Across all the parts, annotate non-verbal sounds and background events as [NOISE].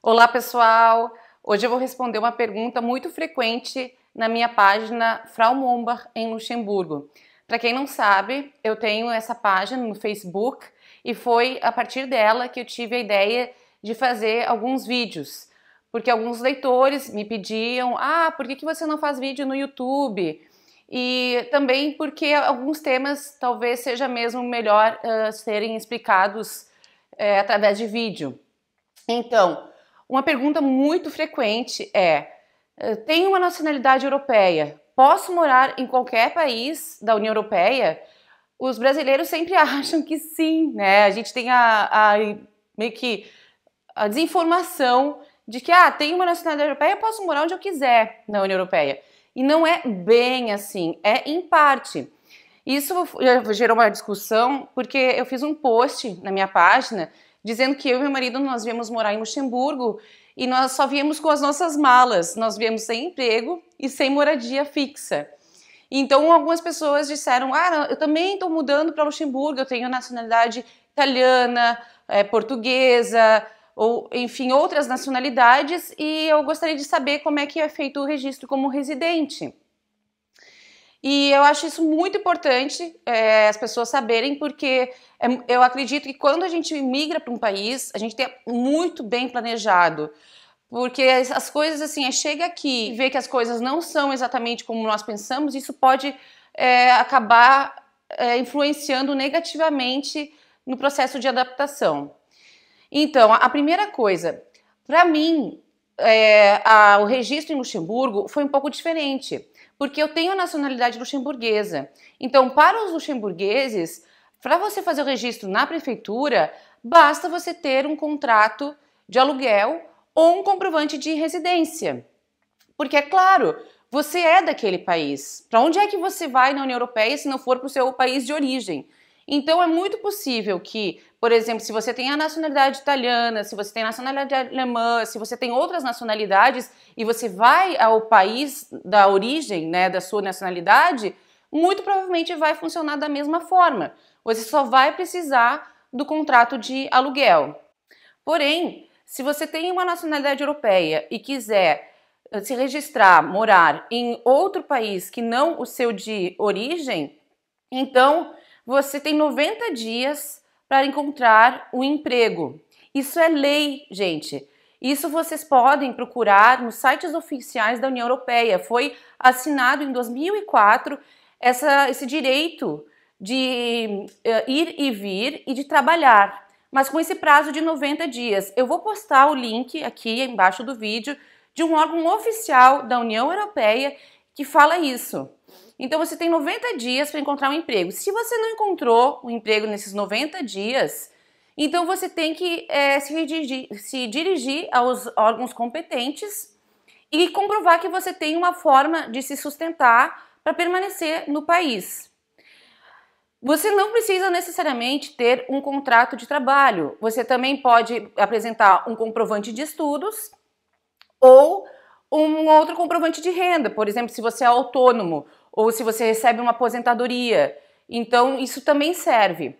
Olá, pessoal! Hoje eu vou responder uma pergunta muito frequente na minha página Frau Mombach em Luxemburgo. Para quem não sabe, eu tenho essa página no Facebook e foi a partir dela que eu tive a ideia de fazer alguns vídeos, porque alguns leitores me pediam: ah, por que, que você não faz vídeo no YouTube? E também porque alguns temas talvez seja mesmo melhor uh, serem explicados uh, através de vídeo. Então, uma pergunta muito frequente é: eh, tenho uma nacionalidade europeia, posso morar em qualquer país da União Europeia? Os brasileiros sempre [LAUGHS] acham que sim, né? A gente tem a, a meio que a desinformação de que ah, tenho uma nacionalidade europeia, posso morar onde eu quiser na União Europeia. E não é bem assim, é em parte. Isso gerou uma discussão porque eu fiz um post na minha página dizendo que eu e meu marido nós viemos morar em Luxemburgo e nós só viemos com as nossas malas, nós viemos sem emprego e sem moradia fixa. Então algumas pessoas disseram: "Ah, eu também estou mudando para Luxemburgo, eu tenho nacionalidade italiana, é, portuguesa, ou enfim outras nacionalidades e eu gostaria de saber como é que é feito o registro como residente". E eu acho isso muito importante é, as pessoas saberem, porque é eu acredito que quando a gente migra para um país, a gente tem muito bem planejado. Porque as coisas, assim, é, chega aqui e vê que as coisas não são exatamente como nós pensamos, isso pode é, acabar eh, influenciando negativamente no processo de adaptação. Então, a primeira coisa, para mim, é, a, o registro em Luxemburgo foi um pouco diferente, porque eu tenho a nacionalidade luxemburguesa. Então, para os luxemburgueses, para você fazer o registro na prefeitura, basta você ter um contrato de aluguel ou um comprovante de residência. Porque, é claro, você é daquele país. Para onde é que você vai na União Europeia se não for para o seu país de origem? Então é muito possível que, por exemplo, se você tem a nacionalidade italiana, se você tem a nacionalidade alemã, se você tem outras nacionalidades e você vai ao país da origem, né, da sua nacionalidade, muito provavelmente vai funcionar da mesma forma. Você só vai precisar do contrato de aluguel. Porém, se você tem uma nacionalidade europeia e quiser eh, se registrar, morar em outro país que não o seu de origem, então você tem 90 dias para encontrar um emprego. Isso é lei, gente. Isso vocês podem procurar nos sites oficiais da União Europeia. Foi assinado em 2004 essa, esse direito de uh, ir e vir e de trabalhar, mas com esse prazo de 90 dias. Eu vou postar o link aqui embaixo do vídeo de um órgão oficial da União Europeia que fala isso. Então você tem 90 dias para encontrar um emprego. Se você não encontrou um emprego nesses 90 dias, então você tem que é, se, dirigir, se dirigir aos órgãos competentes e comprovar que você tem uma forma de se sustentar para permanecer no país. Você não precisa necessariamente ter um contrato de trabalho. Você também pode apresentar um comprovante de estudos ou um outro comprovante de renda. Por exemplo, se você é autônomo ou se você recebe uma aposentadoria. Então, isso também serve.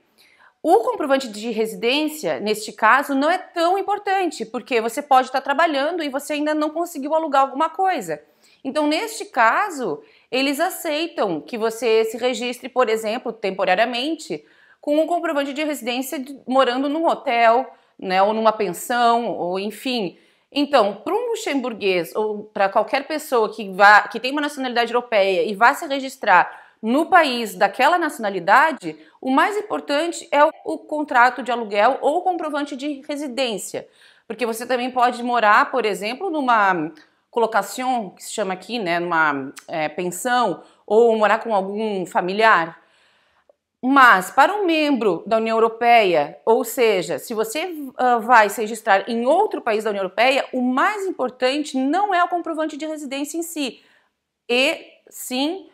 O comprovante de residência, neste caso, não é tão importante, porque você pode estar trabalhando e você ainda não conseguiu alugar alguma coisa. Então, neste caso, eles aceitam que você se registre, por exemplo, temporariamente, com um comprovante de residência morando num hotel, né, ou numa pensão, ou enfim. Então, para um luxemburguês ou para qualquer pessoa que vá, que tem uma nacionalidade europeia e vá se registrar no país daquela nacionalidade, o mais importante é o, o contrato de aluguel ou comprovante de residência, porque você também pode morar, por exemplo, numa colocação que se chama aqui, né, numa é, pensão ou morar com algum familiar. Mas para um membro da União Europeia, ou seja, se você uh, vai se registrar em outro país da União Europeia, o mais importante não é o comprovante de residência em si, e sim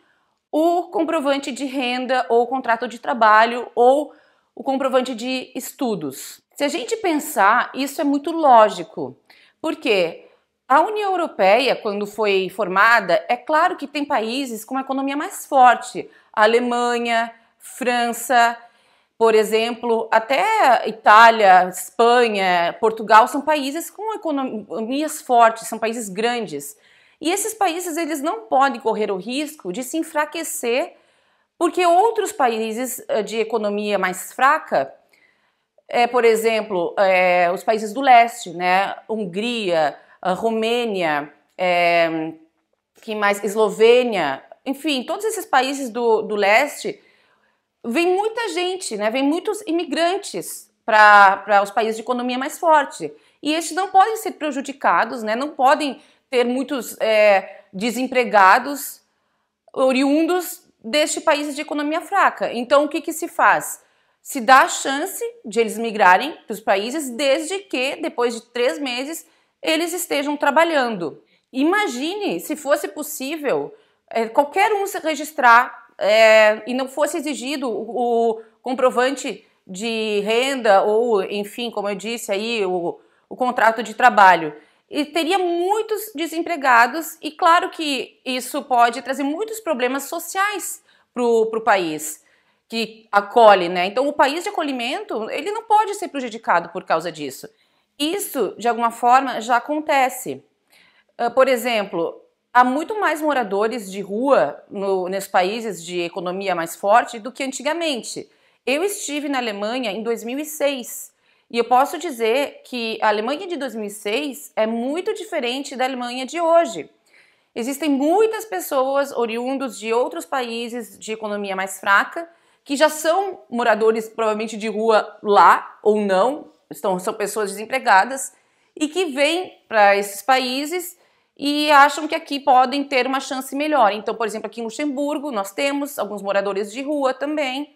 o comprovante de renda ou contrato de trabalho ou o comprovante de estudos. Se a gente pensar, isso é muito lógico, porque a União Europeia, quando foi formada, é claro que tem países com uma economia mais forte, a Alemanha, França, por exemplo, até Itália, Espanha, Portugal são países com economias fortes, são países grandes. E esses países eles não podem correr o risco de se enfraquecer porque outros países eh, de economia mais fraca, é, por exemplo, é, os países do leste, né, Hungria, Romênia, é, que mais, Eslovênia, enfim, todos esses países do, do leste vem muita gente, né? Vem muitos imigrantes para os países de economia mais forte. E estes não podem ser prejudicados, né? Não podem ter muitos é, desempregados oriundos deste país de economia fraca. Então, o que, que se faz? Se dá a chance de eles migrarem para os países, desde que, depois de três meses, eles estejam trabalhando. Imagine se fosse possível é, qualquer um se registrar é, e não fosse exigido o, o, comprovante de renda ou, enfim, como eu disse aí, o, o contrato de trabalho. E teria muitos desempregados, e claro que isso pode trazer muitos problemas sociais para o país que acolhe, né? Então, o país de acolhimento ele não pode ser prejudicado por causa disso. Isso, de alguma forma, já acontece. Ah, por exemplo, há muito mais moradores de rua no, nos países de economia mais forte do que antigamente. Eu estive na Alemanha em 2006 e eu posso dizer que a Alemanha de 2006 é muito diferente da Alemanha de hoje. Existem muitas pessoas oriundos de outros países de economia mais fraca que já são moradores provavelmente de rua lá ou não, estão, são pessoas desempregadas e que vêm para esses países e acham que aqui podem ter uma chance melhor. Então, por exemplo, aqui em Luxemburgo nós temos alguns moradores de rua também,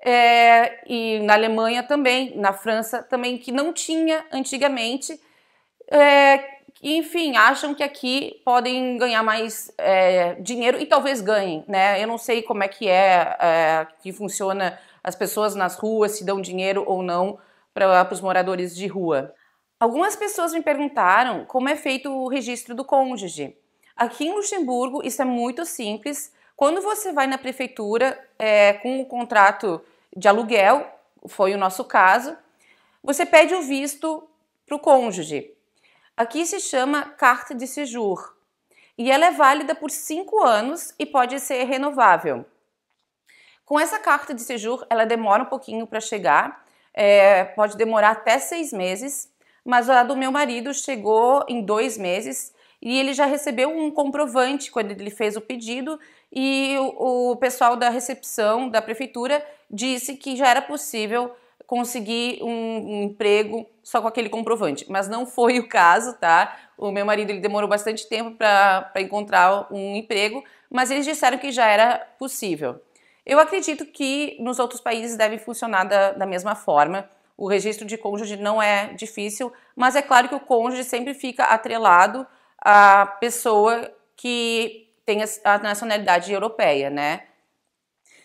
é, e na Alemanha também, na França também, que não tinha antigamente. É, enfim, acham que aqui podem ganhar mais é, dinheiro e talvez ganhem, né? Eu não sei como é que é, é que funciona as pessoas nas ruas, se dão dinheiro ou não para os moradores de rua. Algumas pessoas me perguntaram como é feito o registro do cônjuge. Aqui em Luxemburgo, isso é muito simples. Quando você vai na prefeitura é, com o um contrato de aluguel, foi o nosso caso, você pede o visto para o cônjuge. Aqui se chama carta de sejur e ela é válida por cinco anos e pode ser renovável. Com essa carta de sejur, ela demora um pouquinho para chegar, é, pode demorar até seis meses mas a do meu marido chegou em dois meses e ele já recebeu um comprovante quando ele fez o pedido e o, o pessoal da recepção da prefeitura disse que já era possível conseguir um, um, emprego só com aquele comprovante, mas não foi o caso, tá? O meu marido ele demorou bastante tempo para encontrar um emprego, mas eles disseram que já era possível. Eu acredito que nos outros países deve funcionar da, da mesma forma o registro de cônjuge não é difícil, mas é claro que o cônjuge sempre fica atrelado à pessoa que tem a nacionalidade europeia, né?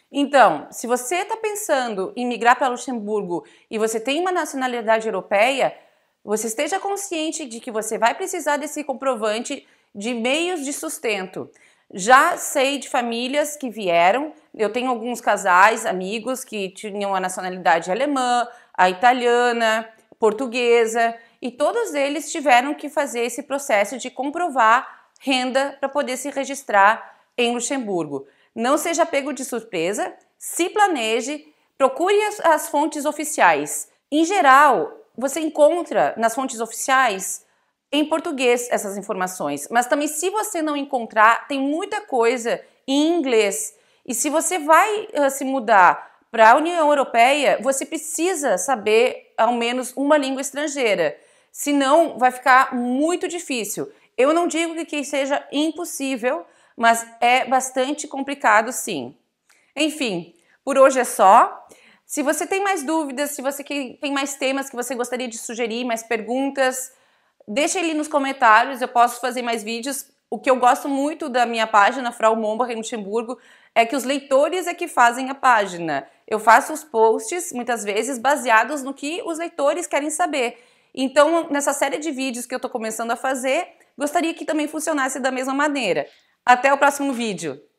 Então, se você está pensando em migrar para Luxemburgo e você tem uma nacionalidade europeia, você esteja consciente de que você vai precisar desse comprovante de meios de sustento. Já sei de famílias que vieram, eu tenho alguns casais, amigos que tinham a nacionalidade alemã, a italiana, portuguesa, e todos eles tiveram que fazer esse processo de comprovar renda para poder se registrar em Luxemburgo. Não seja pego de surpresa, se planeje, procure as, as fontes oficiais. Em geral, você encontra nas fontes oficiais em português essas informações. Mas também, se você não encontrar, tem muita coisa em inglês. E se você vai uh, se mudar para a União Europeia, você precisa saber ao menos uma língua estrangeira. Senão, vai ficar muito difícil. Eu não digo que seja impossível, mas é bastante complicado sim. Enfim, por hoje é só. Se você tem mais dúvidas, se você tem mais temas que você gostaria de sugerir, mais perguntas, Deixa ele nos comentários, eu posso fazer mais vídeos. O que eu gosto muito da minha página, Frau Momba em Luxemburgo, é que os leitores é que fazem a página. Eu faço os posts, muitas vezes, baseados no que os leitores querem saber. Então, nessa série de vídeos que eu estou começando a fazer, gostaria que também funcionasse da mesma maneira. Até o próximo vídeo!